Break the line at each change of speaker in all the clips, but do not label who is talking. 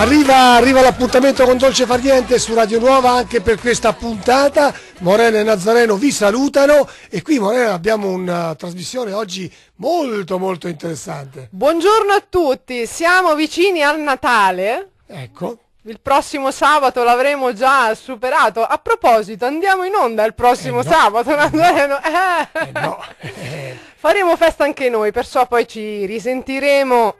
Arriva, arriva l'appuntamento con Dolce Far Niente su Radio Nuova anche per questa puntata. Morena e Nazareno vi salutano e qui Morena abbiamo una trasmissione oggi
molto molto interessante. Buongiorno a tutti, siamo vicini al Natale. Ecco il prossimo sabato l'avremo già superato. A proposito, andiamo in onda il prossimo eh no, sabato. Eh no, eh. No, eh. Eh. Faremo festa anche noi, perciò poi ci risentiremo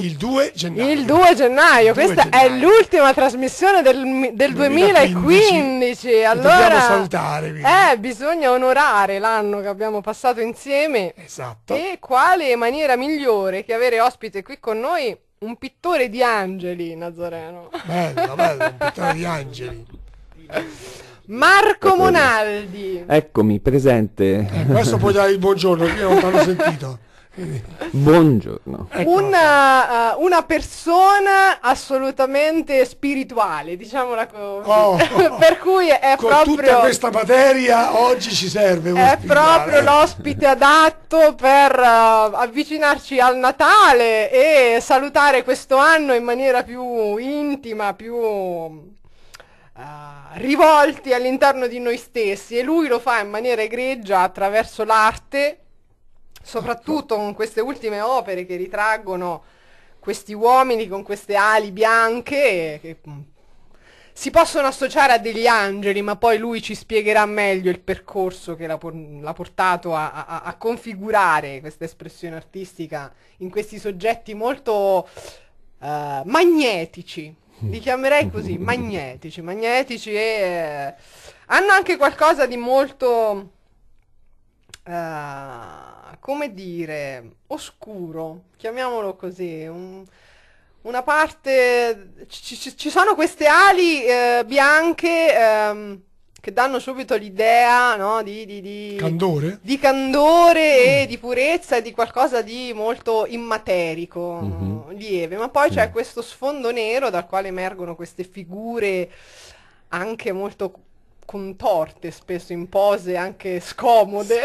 il 2 gennaio. Il 2 gennaio. Il 2 Questa gennaio. è l'ultima trasmissione del, del 2015. 2015. Allora, dobbiamo salutare. Quindi. Eh, bisogna onorare l'anno che abbiamo passato insieme. Esatto. E quale maniera migliore che avere ospite qui con noi un pittore di angeli, Nazareno. Bello, bello, un pittore
di angeli.
Marco Monaldi.
Eccomi, presente. Eh, questo puoi
dare il buongiorno, io non l'ho sentito.
Buongiorno. Ecco.
Una, eh, una, persona assolutamente spirituale, diciamola così. Oh, per cui è con proprio... tutta questa materia oggi ci serve. È spirituale. proprio l'ospite adatto per uh, avvicinarci al Natale e salutare questo anno in maniera più intima, più... Uh, rivolti all'interno di noi stessi e lui lo fa in maniera egregia attraverso l'arte soprattutto con queste ultime opere che ritraggono questi uomini con queste ali bianche che mm, si possono associare a degli angeli, ma poi lui ci spiegherà meglio il percorso che l'ha, por- l'ha portato a-, a-, a configurare questa espressione artistica in questi soggetti molto uh, magnetici. Li chiamerei così, magnetici, magnetici e eh, hanno anche qualcosa di molto... Uh, come dire, oscuro, chiamiamolo così, un, una parte, ci, ci, sono queste ali eh, bianche ehm, che danno subito l'idea no, di, di, di, candore, di candore mm. e di purezza e di qualcosa di molto immaterico, mm-hmm. lieve, ma poi mm. c'è questo sfondo nero dal quale emergono queste figure anche molto contorte, spesso in pose anche scomode.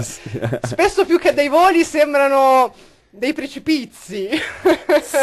Sì, spesso più che dei voli sembrano dei precipizi.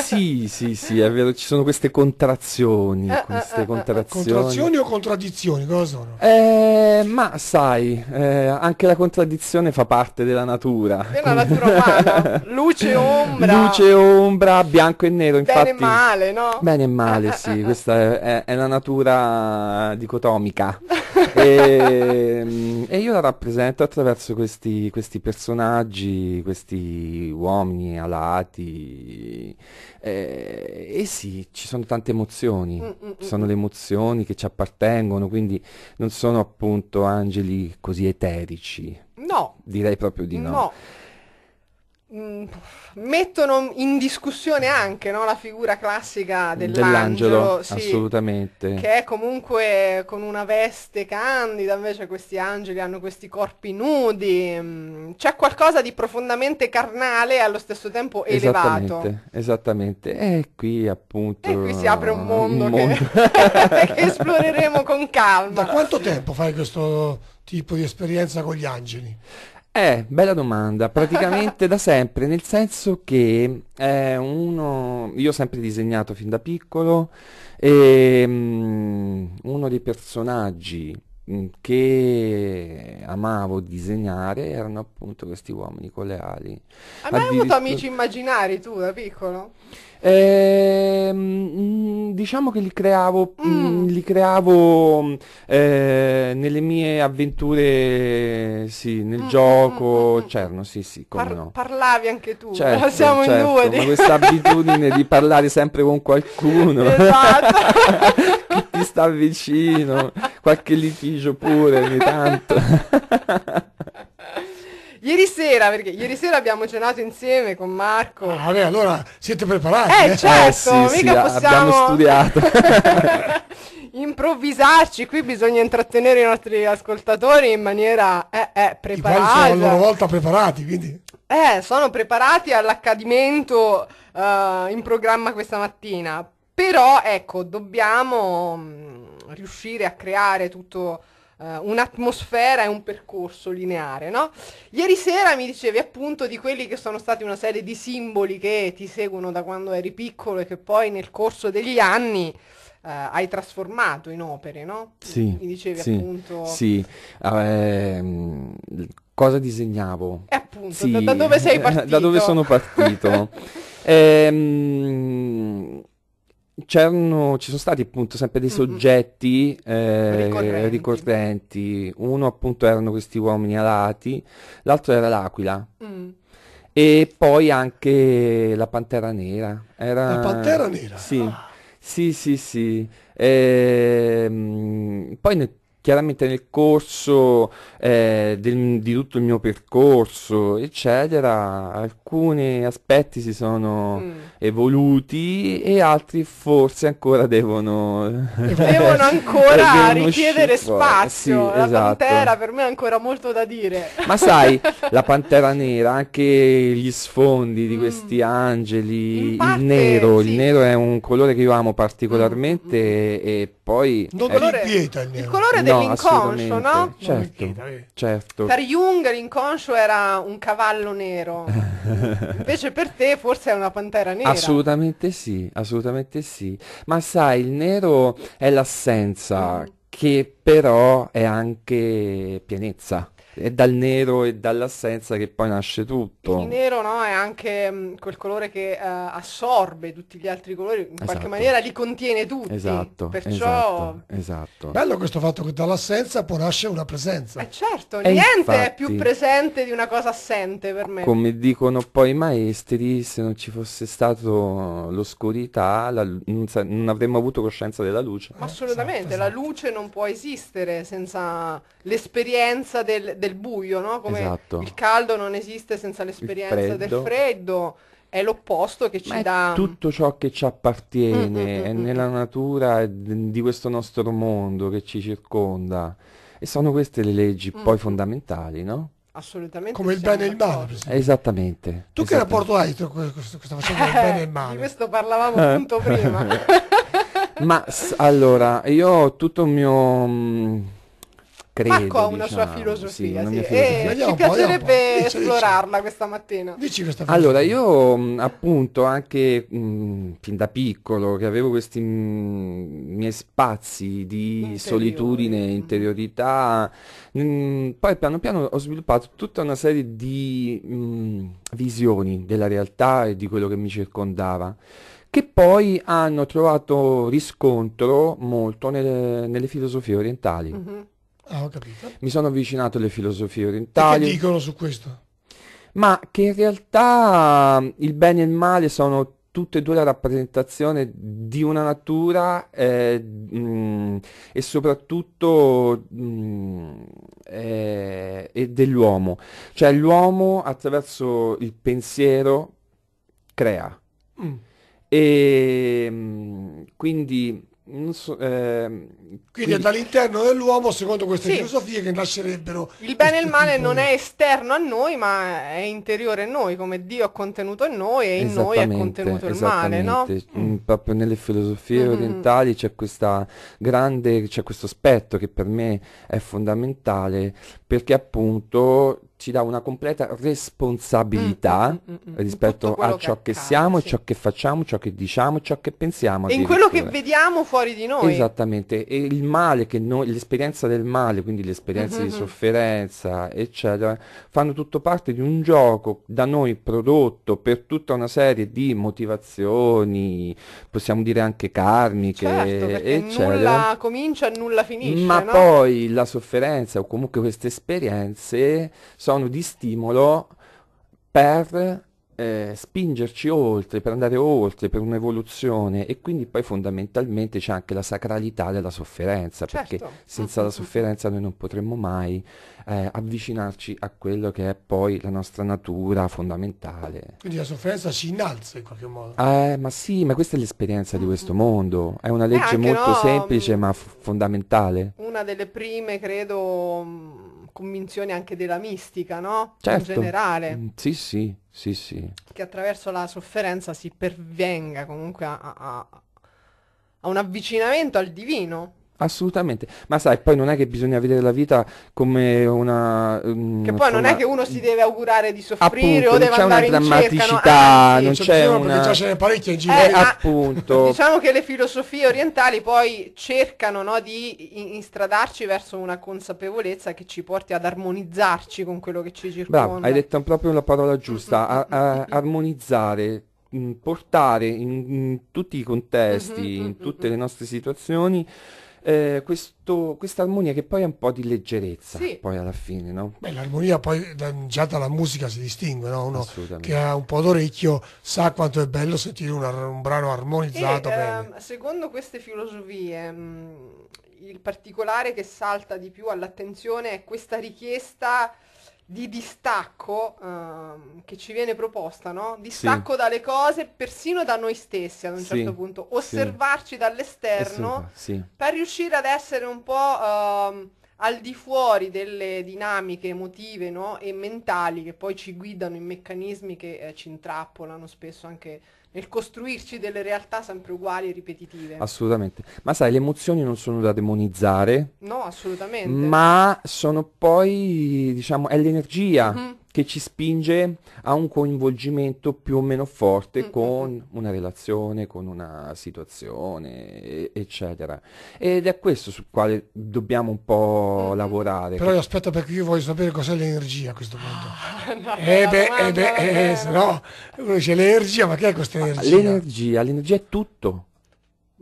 sì, sì, sì, è vero, ci sono queste contrazioni, eh, eh, queste eh, contrazioni. contrazioni.
o contraddizioni, cosa sono?
Eh, ma sai, eh, anche la contraddizione fa parte della natura. Della natura
umana, luce e ombra.
Luce e ombra, bianco e nero, infatti. Bene e male, no? Bene e male, sì, questa è, è, è la natura dicotomica. e, mm, e, io la rappresento attraverso questi, questi personaggi, questi uomini giovani, alati. Eh, e sì, ci sono tante emozioni, mm, mm, mm ci sono mm. le emozioni che ci appartengono, quindi non sono appunto angeli così eterici. No. Direi proprio di no. no.
Mm, mettono in discussione anche no, la figura classica dell'angelo, dell'angelo sì,
assolutamente che
è comunque con una veste candida invece questi angeli hanno questi corpi nudi mm, c'è qualcosa di profondamente carnale e allo stesso tempo elevato
esattamente, e qui appunto e qui si apre un mondo, mondo. Che,
che esploreremo con calma da quanto tempo fai
questo tipo di esperienza con gli angeli
eh, bella domanda, praticamente da sempre, nel senso che è eh, uno, io ho sempre disegnato fin da piccolo, e um, uno dei personaggi Mm, che amavo disegnare erano appunto questi uomini con le ali. Hai mai Addirittura... avuto amici
immaginari tu da piccolo?
Ehm, mm, diciamo che li creavo, mm. mm. li creavo eh, nelle mie avventure, sì, nel mm, gioco, mm, certo, sì, sì, come Par- no.
Parlavi anche tu, certo, siamo certo, in due. Ma questa abitudine
di parlare sempre con qualcuno. Esatto. ti sta vicino, qualche litigio pure ogni tanto.
Ieri sera, perché ieri sera abbiamo cenato insieme con Marco. Ah, vabbè,
allora siete preparati? Eh, eh? certo, eh, sì, mica sì, possiamo... abbiamo studiato.
improvvisarci, qui bisogna intrattenere i nostri ascoltatori in maniera eh, eh, preparata. I quali sono a loro
volta preparati, quindi...
Eh, sono preparati all'accadimento uh, in programma questa mattina. Però ecco, dobbiamo mm, riuscire a creare tutto uh, un'atmosfera e un percorso lineare, no? Ieri sera mi dicevi appunto di quelli che sono stati una serie di simboli che ti seguono da quando eri piccolo e che poi nel corso degli anni Uh, hai trasformato in opere, no? Sì. Mi dicevi sì, appunto. Sì,
uh, ehm, cosa disegnavo? E appunto, sì, da, da, dove sei partito? da dove sono partito? ehm c'erano, ci sono stati appunto sempre dei soggetti eh, ricorrenti. ricorrenti. Uno appunto erano questi uomini alati, l'altro era l'aquila. Mm. E poi anche la pantera nera. Era... La pantera nera? Sì, ah. sì, sì. sì. Ehm, poi nel chiaramente nel corso eh, del, di tutto il mio percorso, eccetera, alcuni aspetti si sono mm. evoluti e altri forse ancora devono
devono ancora richiedere eh, spazio sì, la esatto. pantera per me è ancora molto da dire ma sai
la pantera nera anche gli sfondi di mm. questi angeli parte, il nero sì. il nero è un colore che io amo particolarmente mm. mm e, e, poi non mm. colore, pieta il, il colore no, dell'inconscio no? certo, pieta, eh? certo per
Jung l'inconscio era un cavallo nero
Invece
per te forse è una pantera nera.
Assolutamente sì, assolutamente sì. Ma sai, il nero è l'assenza mm. che però è anche pienezza è dal nero e dall'assenza che poi nasce tutto. Il
nero no, è anche mm, quel colore che uh, assorbe tutti gli altri colori, in esatto. qualche maniera li contiene tutti. Esatto, perciò...
esatto, esatto.
Bello
questo fatto che dall'assenza può nascere una presenza.
Eh certo, e eh, niente infatti, è più presente di una cosa assente per me.
Come dicono poi i maestri, se non ci fosse stato l'oscurità la, non, sa, non, avremmo avuto coscienza della luce. Eh,
Assolutamente, esatto, esatto. la luce non può esistere senza l'esperienza del, del del buio, no? Come esatto. il caldo non esiste senza l'esperienza freddo. del freddo è l'opposto che ci Ma dà... Mm.
Tutto ciò che ci appartiene mm-hmm. è mm, mm, nella natura di questo nostro mondo che ci circonda. E sono queste le leggi mm. poi fondamentali, no?
Assolutamente. Come il bene e il male.
Esattamente. Tu esattamente. che
rapporto hai con questo, questo del bene e il male? Di questo parlavamo appunto eh. prima.
Ma s- allora, io ho tutto il mio... Mh, Credo, Marco ha una diciamo, sua filosofia, sì, una sì. filosofia. e eh, ci piacerebbe esplorarla
questa mattina. Dici questa
allora, io mm, appunto anche mh, mm, fin da piccolo che avevo questi mh, mm, miei spazi di Interiore. solitudine, interiorità, mh, poi piano piano ho sviluppato tutta una serie di visioni della realtà e di quello che mi circondava che poi hanno trovato riscontro molto nelle, nelle filosofie orientali. Mm-hmm. Ah, ho capito. Mi sono avvicinato alle filosofie orientali. E che dicono su questo? Ma che in realtà mm, il bene e il male sono tutte e due la rappresentazione di una natura eh, mh, mm, e soprattutto mh, mm, eh, e dell'uomo. Cioè l'uomo attraverso il pensiero crea. Mm. E mh, quindi So, ehm, quindi, quindi
dall'interno dell'uomo secondo queste sì. filosofie che nascerebbero
il bene e il male non è esterno a noi ma è interiore a noi come Dio ha contenuto in noi e in noi è contenuto il male no? Mm, mm.
proprio nelle filosofie mm-hmm. orientali c'è questa grande c'è questo aspetto che per me è fondamentale perché appunto ci dà una completa mm, mm, responsabilità mm, mm, mm, mm rispetto a ciò che, accade, siamo, sì. ciò che facciamo, ciò che diciamo, ciò che pensiamo. In quello che
vediamo fuori di noi.
Esattamente, e il male che noi, l'esperienza del male, quindi l'esperienza mm-hmm. di sofferenza, eccetera, fanno tutto parte di un gioco da noi prodotto per tutta una serie di motivazioni, possiamo dire anche karmiche, certo, eccetera. Nulla
comincia e nulla finisce. Ma no? poi
la sofferenza o comunque queste esperienze sono di stimolo per eh, spingerci oltre, per andare oltre, per un'evoluzione e quindi poi fondamentalmente c'è anche la sacralità della sofferenza, certo. perché senza la sofferenza noi non potremmo mai eh, avvicinarci a quello che è poi la nostra natura fondamentale.
Quindi la sofferenza si innalza in qualche modo.
Eh, ma sì, ma questa è l'esperienza di questo mm. mondo, è una eh, legge molto no, semplice ma fondamentale.
Una delle prime, credo mm, convinzione anche della mistica, no? Certo. In generale. Mm,
sì, sì, sì, sì.
Che attraverso la sofferenza si pervenga comunque a, a, a un avvicinamento al divino.
Assolutamente, ma sai, poi non è che bisogna vedere la vita come una... Um, che poi non una... è che uno
si mm, deve augurare di soffrire appunto, o deve andare in cerca. Non c'è una drammaticità, no? eh, ah, sì, non c'è, c'è diciamo
una... ce n'è parecchie in giro. Eh, appunto. diciamo
che le filosofie orientali poi cercano no, di instradarci verso una consapevolezza che ci porti ad armonizzarci con quello che ci circonda. Bravo, hai
detto proprio la parola giusta, a, a, mm-hmm. armonizzare mm, portare in, in, tutti i contesti, mm-hmm, in mm-hmm, tutte le nostre situazioni eh, questa armonia che poi è un po' di leggerezza, sì. poi alla fine, no? Beh,
l'armonia poi già dalla musica si distingue, no? Uno che ha un po' d'orecchio sa quanto è bello sentire un, un brano armonizzato. E, uh,
secondo queste filosofie, mh, mm, il particolare che salta di più all'attenzione è questa richiesta di distacco uh, che ci viene proposta, no? Distacco sì. dalle cose, persino da noi stessi ad un sì. certo punto, osservarci sì. dall'esterno per riuscire ad essere un po' uh, al di fuori delle dinamiche emotive no? e mentali che poi ci guidano in meccanismi che eh, ci intrappolano spesso anche nel costruirci delle realtà sempre uguali e ripetitive. Assolutamente.
Ma sai, le emozioni non sono da demonizzare.
No, assolutamente. Ma
sono poi, diciamo, è l'energia. Mm-hmm che ci spinge a un coinvolgimento più o meno forte mm-hmm. con mm, mm. una relazione, con una situazione, eccetera. Ed è questo sul quale dobbiamo un po' mm-hmm. lavorare. Però
io aspetto perché io voglio sapere cos'è l'energia a questo punto.
Ah, no, eh beh, eh beh, eh, eh, se
no, uno dice l'energia, ma che è questa energia?
L'energia, l'energia è tutto.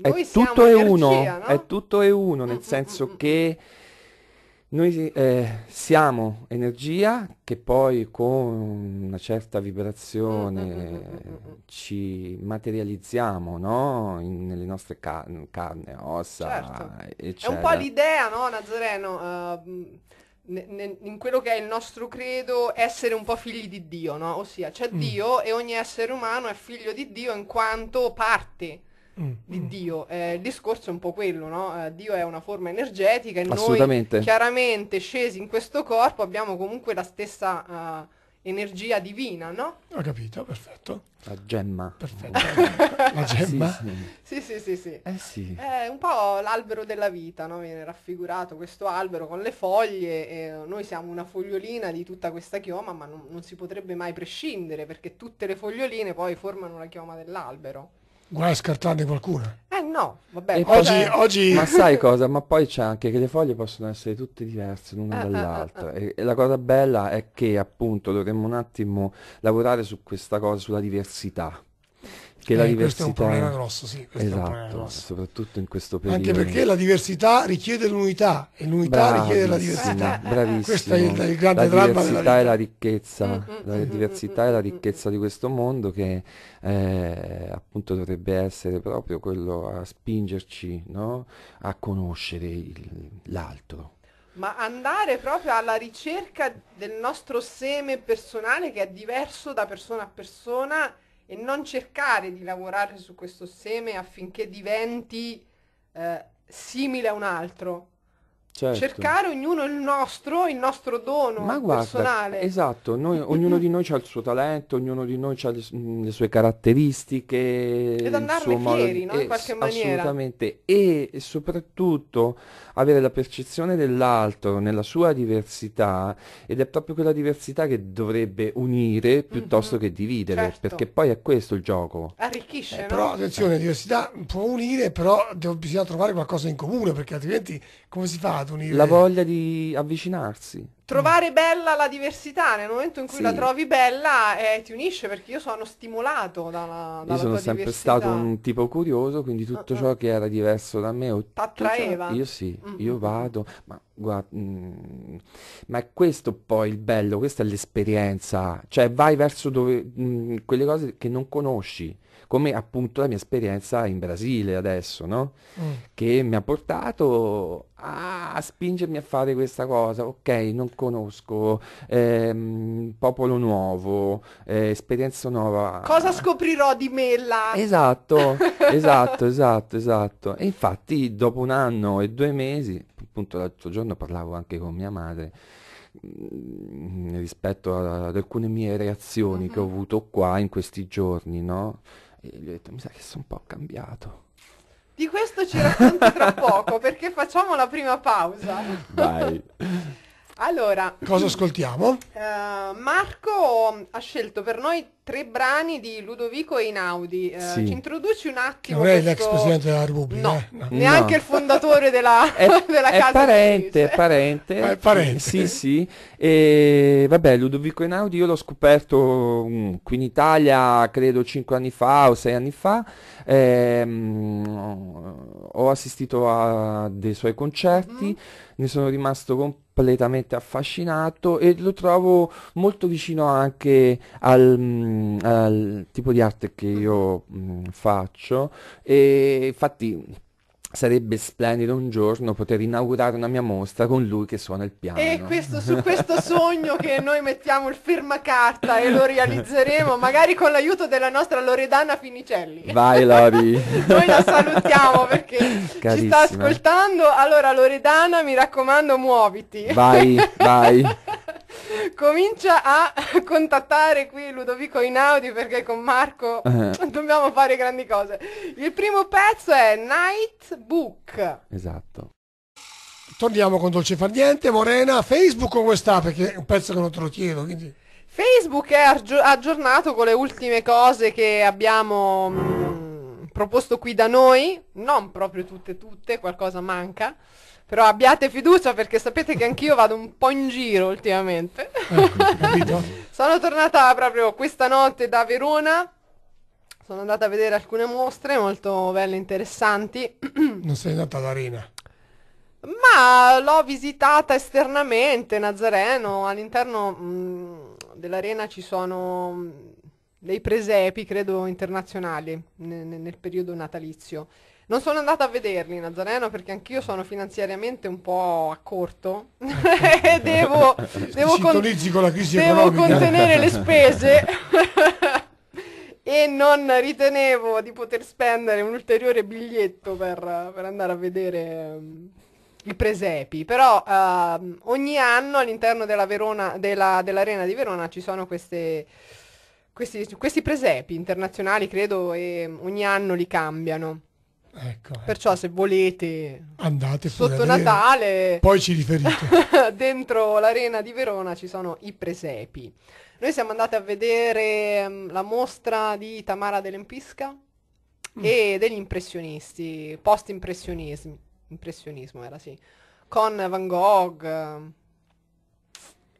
È tutto, energia, uno, no? è tutto e uno, è tutto e uno, nel mm, senso che noi eh, siamo energia che poi con una certa vibrazione mm, mm, mm, ci materializziamo no? In, nelle nostre ca- carne, ossa, certo. È un po'
l'idea, no Nazareno? Uh, ne, ne, in quello che è il nostro credo, essere un po' figli di Dio, no? Ossia c'è mm. Dio e ogni essere umano è figlio di Dio in quanto parte Mm. di Dio. Eh, il discorso è un po' quello, no? Eh, Dio è una forma energetica e noi chiaramente scesi in questo corpo abbiamo comunque la stessa... Uh, energia divina, no? Ho capito, perfetto.
La gemma. Perfetto. la gemma?
Sì, sì, sì. sì, sì. Eh sì. È un po' l'albero della vita, no? Viene raffigurato questo albero con le foglie e noi siamo una fogliolina di tutta questa chioma, ma non, non si potrebbe mai prescindere perché tutte le foglioline poi formano la chioma dell'albero.
Guai a scartarne qualcuna.
Eh no, vabbè. Oggi, cioè... oggi, Ma sai
cosa? Ma poi c'è anche che le foglie possono essere tutte diverse l'una ah, ah, dall'altra. Ah, ah, e, e, la cosa bella è che appunto dovremmo un attimo lavorare su questa cosa, sulla diversità che eh, la diversità... Questo è un problema grosso, sì. Esatto, problema grosso. soprattutto in questo periodo. Anche perché la
diversità richiede l'unità e l'unità richiede la diversità. Bravissimo. Eh, eh, eh, questo è il, il grande la dramma della vita.
E la ricchezza, mm, mm, mm, la diversità è la ricchezza di questo mondo che eh, appunto dovrebbe essere proprio quello a spingerci no? a conoscere il, l'altro.
Ma andare proprio alla ricerca del nostro seme personale che è diverso da persona a persona e non cercare di lavorare su questo seme affinché diventi eh, simile a un altro,
Certo. cercare
ognuno il nostro, il nostro dono Ma guarda, personale.
Esatto, noi, ognuno di noi ha il suo talento, ognuno di noi ha le, mm, le sue caratteristiche. Ed andarne fieri, no? in qualche maniera. Assolutamente, e, e soprattutto avere la percezione dell'altro nella sua diversità, ed è proprio quella diversità che dovrebbe unire mm-hmm. piuttosto mm -hmm. che dividere, certo. perché poi è questo il gioco.
Arricchisce, eh, no? Però attenzione, la diversità
può unire, però bisogna trovare qualcosa in comune, perché altrimenti come si fa ad unire. La voglia
di avvicinarsi.
Trovare bella la diversità, nel momento in cui sì. la trovi bella eh, ti unisce perché io sono stimolato dalla, dalla io sono sempre stato un
tipo curioso, quindi tutto uh-huh. ciò ah. che era diverso da me... T'attraeva? Io sì, uh io mm, mm. vado, ma guarda... Mh, ma è questo poi il bello, questa è l'esperienza, cioè vai verso dove, mh, quelle cose che non conosci come appunto la mia esperienza in Brasile adesso, no? Mm. Che mi ha portato a spingermi a fare questa cosa, ok, non conosco, ehm, popolo nuovo, eh, esperienza nuova. Cosa
scoprirò di me là?
Esatto, esatto, esatto, esatto. E infatti dopo un anno e due mesi, appunto l'altro giorno parlavo anche con mia madre, mm, rispetto ad alcune mie reazioni mm-hmm. che ho mm-hmm. avuto qua in questi giorni, no? E gli ho detto, mi sa che sono un po' cambiato.
Di questo ci racconti tra poco perché facciamo la prima pausa. Vai. Allora, cosa
ascoltiamo?
Uh, Marco ha scelto per noi tre brani di Ludovico Einaudi. Uh, sì. Ci introduci un attimo. Non è questo... l'ex presidente
della Repubblica,
no, eh? no. neanche no. il
fondatore della, è, della è casa. Parente, è
parente, è parente. Sì, sì. E, vabbè, Ludovico Einaudi io l'ho scoperto mh, mm, qui in Italia, credo cinque anni fa o sei anni fa. E, ehm, mh, ho assistito a dei suoi concerti, mm. ne sono rimasto completamente completamente affascinato e lo trovo molto vicino anche al, mm, al tipo di arte che io mm, faccio e infatti sarebbe splendido un giorno poter inaugurare una mia mostra con lui che suona il piano. E
questo, su questo sogno che noi mettiamo il firmacarta e lo realizzeremo magari con l'aiuto della nostra Loredana Finicelli.
Vai Lori! noi la salutiamo perché Carissima. ci sta ascoltando.
Allora Loredana mi raccomando muoviti. Vai, vai. comincia a contattare qui Ludovico Inaudi perché con Marco eh. dobbiamo fare grandi cose. Il primo pezzo è Night Book.
Esatto.
Torniamo con Dolce Far Niente, Morena, Facebook o questa perché è un pezzo che non te lo chiedo, quindi...
Facebook è aggiornato con le ultime cose che abbiamo mh, mm, proposto qui da noi, non proprio tutte tutte, qualcosa manca. Però abbiate fiducia perché sapete che anch'io vado un po' in giro ultimamente. Ecco, Sono tornata proprio questa notte da Verona. Sono andata a vedere alcune mostre molto belle, interessanti.
non sei andata all'arena?
Ma l'ho visitata esternamente, Nazareno, all'interno mh, mm, dell'arena ci sono mh, mm, dei presepi, credo, internazionali nel, nel periodo natalizio non sono andata a vederli Nazareno perché anch'io sono finanziariamente un po' a corto e devo, devo, con, con devo contenere le spese e non ritenevo di poter spendere un ulteriore biglietto per, per andare a vedere mm, i presepi, però uh, ogni anno all'interno della Verona, della, dell'arena di Verona ci sono queste, questi, questi presepi internazionali, credo, e ogni anno li cambiano. Ecco, ecco. Perciò se volete andate sotto Natale, poi ci riferite. dentro l'arena di Verona ci sono i presepi. Noi siamo andati a vedere um, la mostra di Tamara dell'Empisca mm. e degli impressionisti, post-impressionismo, impressionismo era sì, con Van Gogh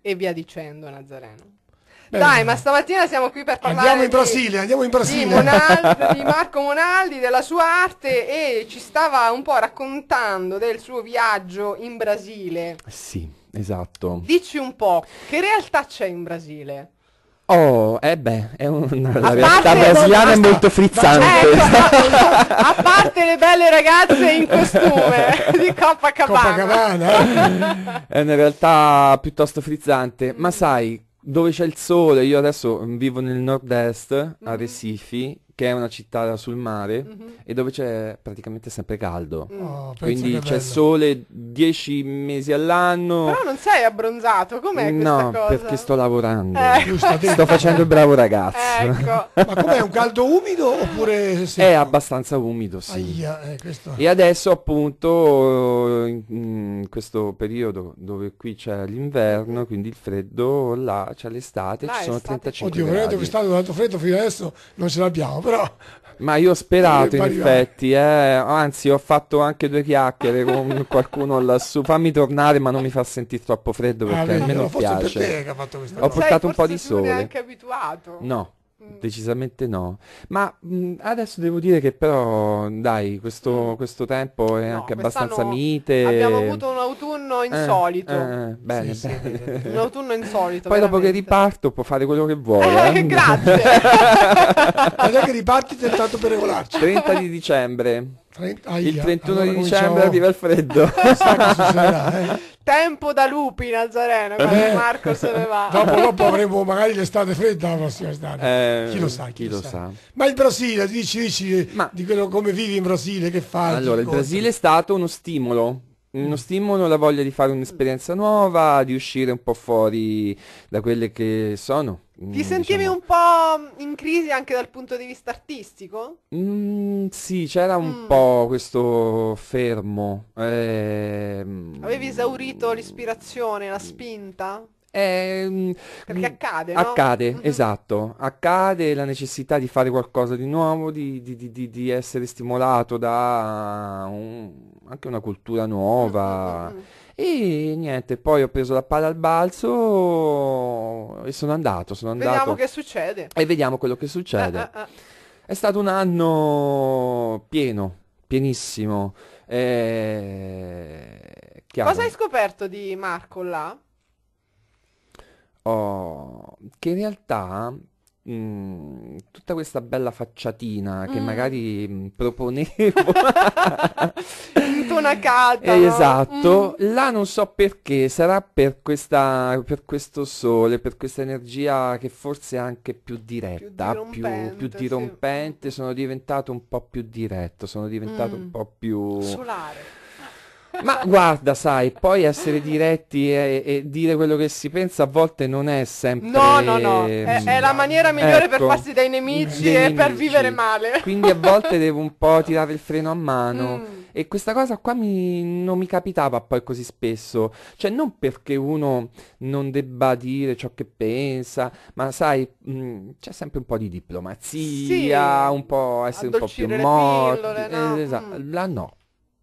e via dicendo Nazareno. Dai, ma stamattina siamo qui per parlare andiamo in Brasile, di, andiamo in Brasile. Di, Monaldo, di Marco Monaldi, della sua arte e ci stava un po' raccontando del suo viaggio in Brasile. Sì,
esatto.
Dici un po', che realtà c'è in Brasile?
Oh, eh beh, è una, la realtà brasiliana è molto frizzante.
Ecco, a parte le belle ragazze in costume di Copacabana. Cabana.
Eh. è una realtà piuttosto frizzante, ma sai, dove c'è il sole, io adesso vivo nel nord-est, a mhm. Recife, che è una città sul mare mm-hmm. e dove c'è praticamente sempre caldo. Mm. Oh,
Quindi c'è
sole 10 mesi all'anno. Però
non sei abbronzato, com'è no, No, perché sto lavorando. Eh. sto facendo il bravo
ragazzo. Ecco. Ma com'è un
caldo umido
oppure È abbastanza umido, sì. Aia, eh, questo... E adesso appunto in, questo periodo dove qui c'è l'inverno, quindi il freddo, là c'è l'estate, là ci sono estate. 35 Oddio, gradi. Oddio, dove è
stato tanto freddo fino adesso non ce l'abbiamo però...
Ma io ho sperato eh, in effetti, eh. anzi ho fatto anche due chiacchiere con qualcuno lassù, fammi tornare ma non mi fa sentire troppo freddo ah, perché ah, vedi, almeno piace. Per te che ha fatto ho cosa. portato Sei, un po' di sole. Non è anche abituato. No. Mm. decisamente no. Ma mh, mm, adesso devo dire che però, dai, questo, mm. questo tempo è no, anche abbastanza mite. Abbiamo avuto
un autunno eh, insolito. Eh,
eh, bene, sì, bene. Sì, un autunno
insolito. Poi
veramente. dopo che riparto può fare quello che vuole. Eh, eh. grazie. Quando
è che riparti tentato per regolarci? 30
di dicembre. 30, aia, il 31 allora dicembre arriva il freddo. succederà,
eh? Tempo da lupi Nazareno, quando eh, Marco se ne va. Dopo, dopo
avremo magari l'estate fredda la prossima estate. Eh, chi lo sa, chi, chi lo, lo sa. sa. Ma il Brasile, dici, dici Ma, di quello come vivi in Brasile, che fai? Allora,
il Brasile è stato uno stimolo uno stimolo, la voglia di fare un'esperienza nuova, di uscire un po' fuori da quelle che sono. Ti mm, diciamo. sentivi un
po' in crisi anche dal punto di vista artistico?
Mm, sì, c'era un mm. po' questo fermo. Ehm...
Avevi esaurito l'ispirazione, la spinta? Eh, Perché mm, accade, no?
Accade, mm-hmm. esatto. Accade la necessità di fare qualcosa di nuovo, di, di, di, di essere stimolato da un, anche una cultura nuova. Mm-hmm, mm-hmm. E niente, poi ho preso la palla al balzo e sono andato, sono andato. Vediamo che
succede.
E vediamo quello che succede. Ah, ah, ah. È stato un anno pieno, pienissimo. Eh, Cosa hai
scoperto di Marco là?
Oh, che in realtà Mm, tutta questa bella facciatina che mm. magari mm, proponevo
intonacata eh, esatto
mm. là non so perché sarà per questa per questo sole per questa energia che forse è anche più diretta più dirompente, più, più dirompente sì. sono diventato un po' più diretto sono diventato mm. un po' più solare ma guarda, sai, poi essere diretti e, e, dire quello che si pensa a volte non è sempre... No, no, no, è, è la mm. maniera migliore ecco, per farsi
dai nemici dei e nemici. per vivere male. Quindi a volte devo
un po' tirare il freno a mano. Mm. E questa cosa qua mi, non mi capitava poi così spesso. Cioè, non perché uno non debba dire ciò che pensa, ma sai, mh, mm, c'è sempre un po' di diplomazia, sì. un po' essere Addolcire un po' più morti. Pillole, no? eh, esatto. mm. Là no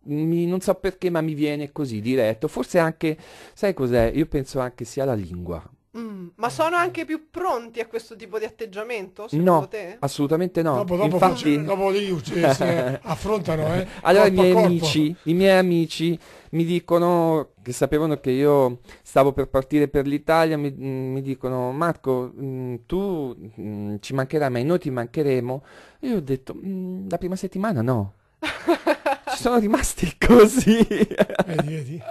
mi, non so perché, ma mi viene così diretto. Forse anche, sai cos'è? Io penso anche sia la lingua.
Mm, ma sono anche più pronti a questo tipo di atteggiamento? No, te?
assolutamente no. Dopo, dopo, Infatti... Faccio, dopo lì cioè, affrontano. Eh, allora i miei, amici, i miei amici mi dicono che sapevano che io stavo per partire per l'Italia, mi, mm, mi dicono Marco, mh, mm, tu mh, mm, ci mancherai, ma noi ti mancheremo. E io ho detto, la prima settimana no sono rimasti così. Vedi, vedi.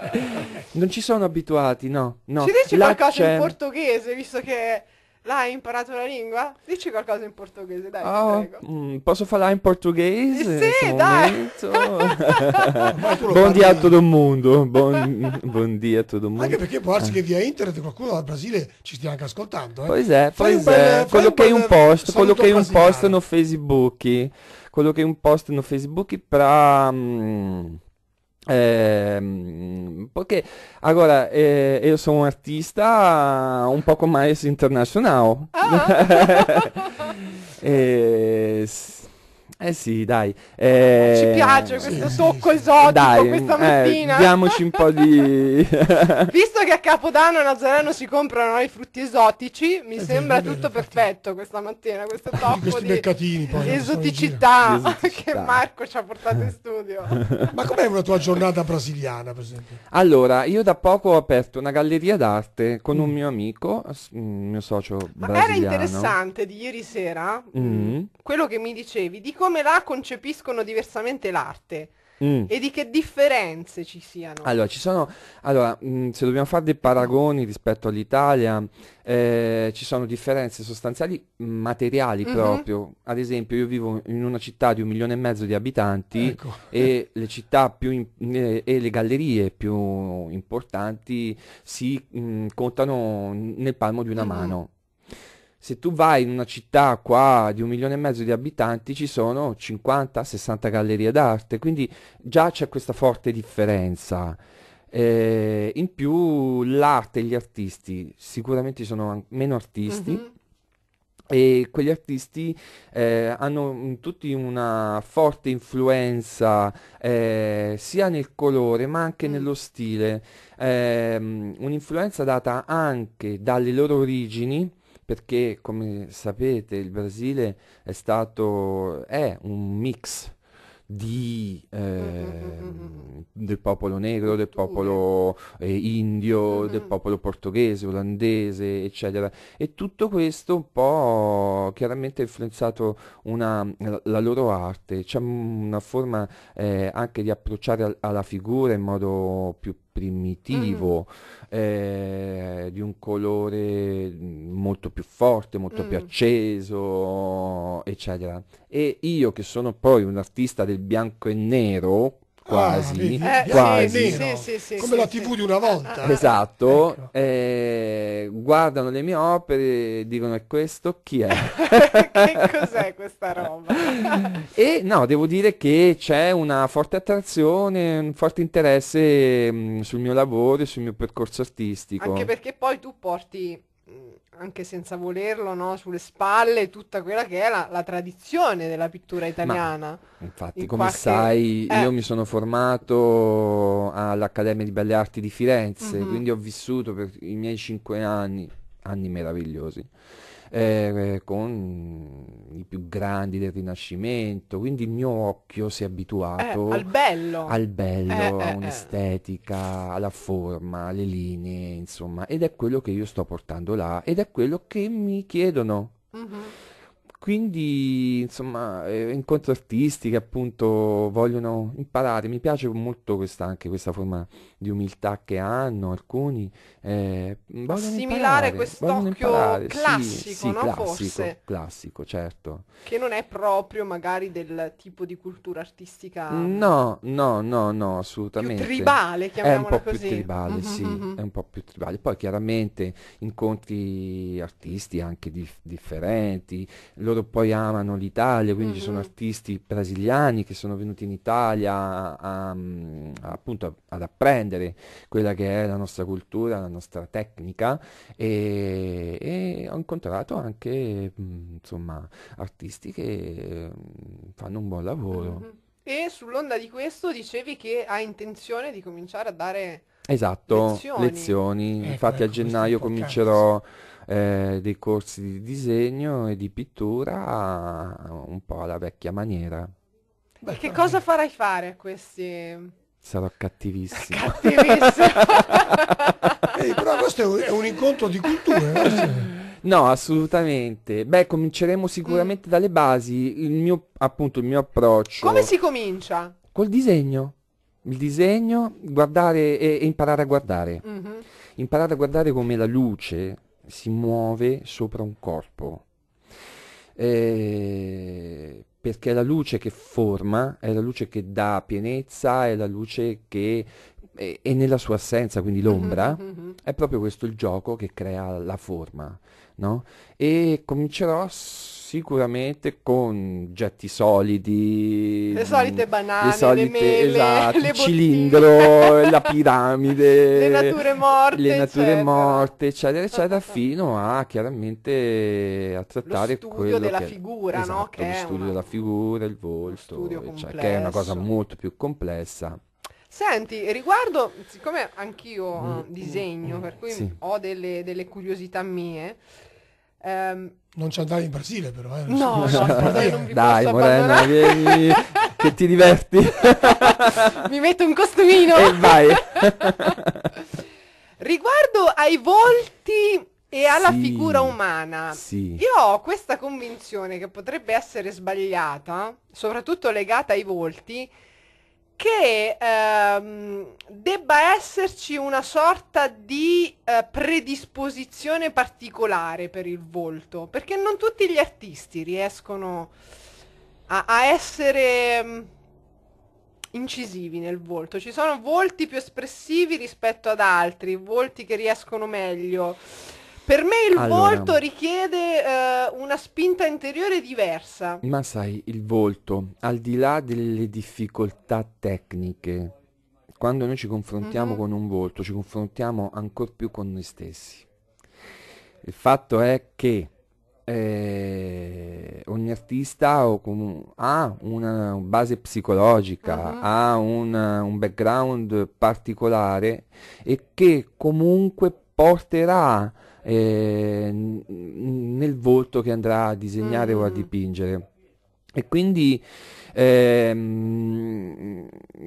non ci sono abituati, no. no. Ci dici La qualcosa in
portoghese, visto che L'hai imparato la lingua? Dici qualcosa in portoghese, dai, oh, ah,
mh, mm, Posso parlare in portoghese? Eh sì, dai! buon dia a tutto il mondo, buon, buon dia a tutto il mondo. Anche perché può darsi ah. che
via internet qualcuno dal Brasile ci stia anche ascoltando, eh? Pois è, pois é. Coloquei un um post, coloquei un um post
no Facebook, coloquei un um post no Facebook pra... Hum, É, porque agora é, eu sou um artista um pouco mais internacional. Ah. é, Eh sì, dai. Eh... Ci piace
questo tocco esotico dai, questa eh, mattina. Eh, diamoci
un po' di...
Visto che a Capodanno e Nazareno si comprano i frutti esotici, mi è eh sembra vero, eh, tutto perfetto questa mattina, questo ah, tocco di poi, esoticità, esoticità che Marco ci ha portato in studio.
Ma com'è una tua giornata brasiliana, per esempio?
Allora, io da poco ho aperto una galleria d'arte con mm. un mio amico, mm, mio socio Ma brasiliano. Ma era interessante
di ieri sera mm. quello che mi dicevi, di come come la concepiscono diversamente l'arte. Mm. E di che differenze ci siano?
Allora, ci sono, allora mh, mm, se dobbiamo fare dei paragoni rispetto all'Italia, eh, ci sono differenze sostanziali materiali mm-hmm. proprio. Ad esempio, io vivo in una città di un milione e mezzo di abitanti ecco. e le città più in, eh, e le gallerie più importanti si mh, mm, contano nel palmo di una mm-hmm. mano. Se tu vai in una città qua di un milione e mezzo di abitanti ci sono 50-60 gallerie d'arte, quindi già c'è questa forte differenza. Eh, in più l'arte e gli artisti sicuramente sono meno artisti. Mm-hmm e quegli artisti eh, hanno mm, tutti una forte influenza eh, sia nel colore ma anche mm. nello stile, eh, un'influenza data anche dalle loro origini perché come sapete il Brasile è stato, è un mix di, eh, del popolo negro, del popolo eh, indio, del mm-hmm. popolo portoghese, olandese, eccetera. E tutto questo un po' chiaramente ha influenzato una, la, la, loro arte, c'è una forma eh, anche di approcciare al, alla figura in modo più primitivo, mm. eh, di un colore molto più forte, molto mm. più acceso, eccetera. E io che sono poi un artista del bianco e nero, quasi, ah, eh, quasi.
Eh, sì, sì, come la tv di una volta ah,
esatto ecco. eh, guardano le mie opere dicono è questo chi è che cos'è questa roba e no devo dire che c'è una forte attrazione un forte interesse mh, mm, sul mio lavoro e sul mio percorso artistico anche
perché poi tu porti Mm, anche senza volerlo, no? sulle spalle tutta quella che è la, la tradizione della pittura italiana. Ma,
infatti, In come qualche... sai, eh. io mi sono formato all'Accademia di Belle Arti di Firenze, mm-hmm. quindi ho vissuto per i miei cinque anni, anni meravigliosi eh, eh, con i più grandi del Rinascimento, quindi il mio occhio si è abituato eh, al
bello, al
bello eh, a eh, un'estetica, alla forma, alle linee, insomma, ed è quello che io sto portando là ed è quello che mi chiedono. Mm-hmm quindi insomma eh, incontro artisti che appunto vogliono imparare mi piace molto questa, anche questa forma di umiltà che hanno alcuni. Eh, Assimilare quest'occhio classico, sì, sì, no? classico, forse? Classico, certo.
Che non è proprio magari del tipo di cultura artistica... Mm,
no, no, no, no, assolutamente. Più tribale, chiamiamola È un po' così. più tribale, mm-hmm, sì, mm-hmm. è un po' più tribale. Poi chiaramente incontri artisti anche dif- differenti, loro poi amano l'Italia, quindi mm-hmm. ci sono mm-hmm. artisti brasiliani che sono venuti in Italia a, a, mm, appunto ad apprendere difendere quella che è la nostra cultura, la nostra tecnica e, e ho incontrato anche mm, insomma, artisti che mm, fanno un buon lavoro. Mm-hmm.
E sull'onda di questo dicevi che hai intenzione di cominciare a dare
esatto, lezioni. lezioni. Eh, Infatti a gennaio comincerò eh, dei corsi di disegno e di pittura un po' alla vecchia maniera.
Beh, che cosa eh. farai fare a questi
Sarò cattivissimo. Cattivissimo! però questo è
un,
è un, incontro di culture. Eh,
no, assolutamente. Beh, cominceremo sicuramente mm. dalle basi. Il mio, appunto, il mio approccio. Come si
comincia?
Col disegno. Il disegno, guardare e, e imparare a guardare. Mm-hmm. Imparare a guardare come la luce si muove sopra un corpo. Eh, perché è la luce che forma, è la luce che dà pienezza, è la luce che è, è nella sua assenza, quindi mhm, l'ombra, mm-hmm. è proprio questo il gioco che crea la forma no? E comincerò sicuramente con getti solidi, le solite mm, banane, le, solite, le mele, esatto, le il cilindro, la piramide, le nature morte, le nature eccetera. morte, eccetera, eccetera, fino a chiaramente a trattare lo quello della che,
figura, esatto, no? Che lo studio una...
della figura, il volto, eccetera, che è una cosa molto più complessa.
Senti, riguardo, siccome anch'io mm, mm, disegno, mm, per cui sì. ho delle, delle curiosità mie, Um,
non ci andavi in Brasile però, eh? No,
Dai, Morena, vieni,
che ti diverti.
Mi metto un costumino. E vai. Riguardo ai volti e alla sì, figura umana, sì. io ho questa convinzione che potrebbe essere sbagliata, soprattutto legata ai volti, che ehm, debba esserci una sorta di eh, predisposizione particolare per il volto, perché non tutti gli artisti riescono a, a essere mh, mm, incisivi nel volto. Ci sono volti più espressivi rispetto ad altri, volti che riescono meglio. Per me il allora, volto richiede eh, una spinta interiore diversa.
Ma sai, il volto, al di là delle difficoltà tecniche, quando noi ci confrontiamo mm-hmm. con un volto, ci confrontiamo ancor più con noi stessi. Il fatto è che eh, ogni artista comu- ha una base psicologica, uh-huh. ha un, un, background particolare e che comunque porterà eh, nel volto che andrà a disegnare mm. o a mm. dipingere. E quindi ehm,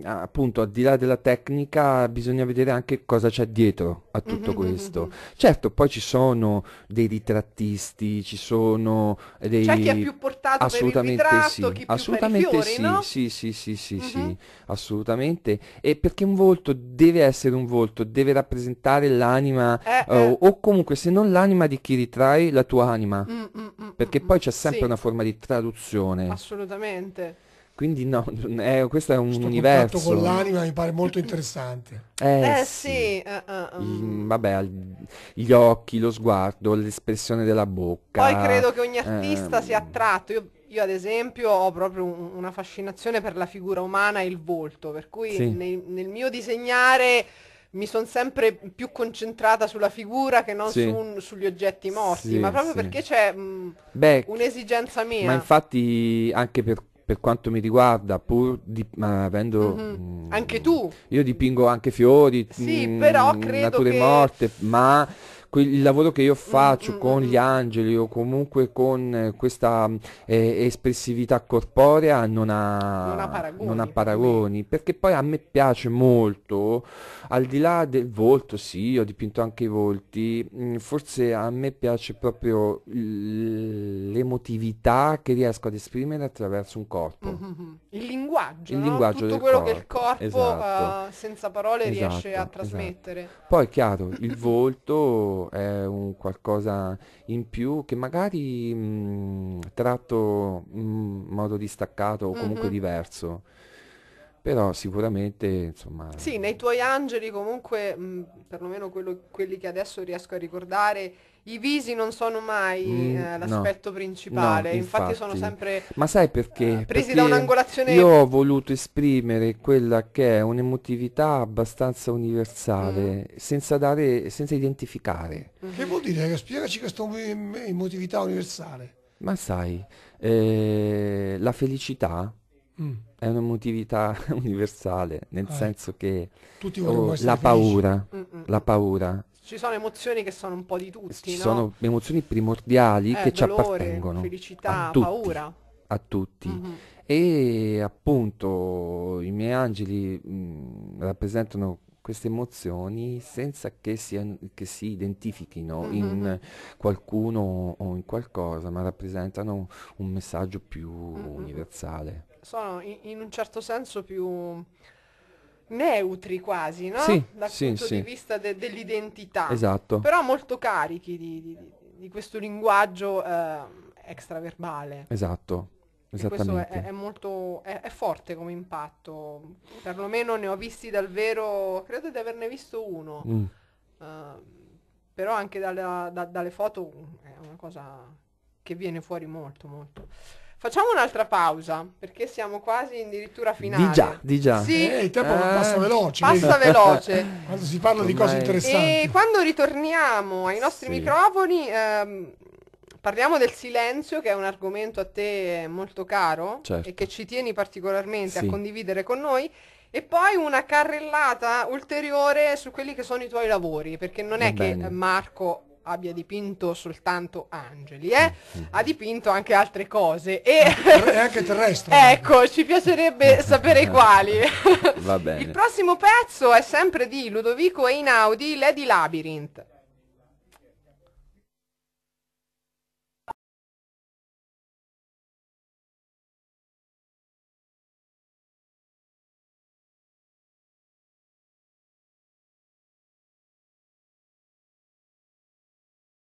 appunto al di là della tecnica bisogna vedere anche cosa c'è dietro a tutto mm-hmm. questo mhm, mhm. certo poi ci sono dei ritrattisti ci sono dei c'è chi è più portato assolutamente per il ritratto, sì. assolutamente fiori, sì, no? sì sì sì sì mm-hmm. sì assolutamente e perché un volto deve essere un volto deve rappresentare l'anima eh, eh. O, eh, o comunque se non l'anima di chi ritrae la tua anima
mm, mm, mm perché mm, poi mm. c'è sempre sì. una forma
di traduzione.
Assolutamente.
Quindi no, è, eh, questo è un Sto universo. con
l'anima mi pare molto interessante.
Eh, eh sì. sì. Uh, uh, um. Vabbè, gli occhi, lo sguardo, l'espressione della bocca. Poi credo che ogni eh, artista
sia attratto. Io, io, ad esempio ho proprio una fascinazione per la figura umana e il volto, per cui sì. nel, nel mio disegnare mi sono sempre più concentrata sulla figura che non sì. su un, sugli oggetti morti, sì, ma proprio sì. perché c'è mh, mm, Beh, un'esigenza mia. Ma
infatti anche per per quanto mi riguarda, pur di, ma avendo...
Mm-hmm. anche tu!
Io dipingo anche fiori, sì, mh, mm, però credo nature che... morte, ma il lavoro che io faccio mm, mm, con mm, gli angeli o comunque con eh, questa eh, espressività corporea non ha, non ha, paragoni. non ha paragoni, perché poi a me piace molto, al di là del volto, sì, ho dipinto anche i volti, forse a me piace proprio l'emotività che riesco ad esprimere attraverso un corpo.
Mm-hmm. Il linguaggio, il no? linguaggio Tutto del quello corpo. che il corpo esatto. uh, senza parole esatto, riesce a esatto, esatto. trasmettere. Esatto.
Poi chiaro, il volto è un qualcosa in più che magari mh, mhmm, tratto in modo distaccato o comunque mm-hmm. diverso. Però sicuramente, insomma... Sì,
nei tuoi angeli comunque, mh, mhmm, perlomeno quello, quelli che adesso riesco a ricordare, i visi non sono mai mm, eh, l'aspetto no, principale, no, infatti, infatti, sono sempre
Ma sai perché? Eh, presi perché da un'angolazione Io ho voluto esprimere quella che è un'emotività abbastanza universale, mm. senza dare senza identificare.
Mm. Che vuol dire? Spiegaci questa emotività universale.
Ma sai, eh, la felicità mm. è un'emotività universale, nel ah, senso che oh, la, paura, la paura, la paura
ci sono emozioni che sono un po' di tutti, Ci no? sono
emozioni primordiali eh, che ci appartengono. Felicità, a tutti, paura. A tutti. Mm-hmm. E appunto i miei angeli mh, mm, rappresentano queste emozioni senza che, siano, che si identifichino mm-hmm. in qualcuno o in qualcosa, ma rappresentano un messaggio più mm-hmm. universale.
Sono in, in, un certo senso più neutri quasi, no? Sì, Dal sì, punto sì. di vista de- dell'identità. Esatto. Però molto carichi di, di, di questo linguaggio eh, extraverbale.
Esatto. E questo è, è
molto è, è, forte come impatto. Perlomeno ne ho visti davvero, credo di averne visto uno. Mm. Uh, però anche dalla, da, dalle foto eh, è una cosa che viene fuori molto molto. Facciamo un'altra pausa, perché siamo quasi addirittura finali. Di già, di già. Sì. Eh, il tempo eh, passa veloce. Passa veloce. quando si parla Ormai. di cose interessanti. E quando ritorniamo ai nostri sì. microfoni, ehm, parliamo del silenzio, che è un argomento a te molto caro certo. e che ci tieni particolarmente sì. a condividere con noi. E poi una carrellata ulteriore su quelli che sono i tuoi lavori, perché non Va è bene. che Marco abbia dipinto soltanto angeli, eh? Mm-hmm. ha dipinto anche altre cose e eh, eh, anche terrestri. ecco, ci piacerebbe sapere quali. Il prossimo pezzo è sempre di Ludovico Einaudi, Lady Labyrinth.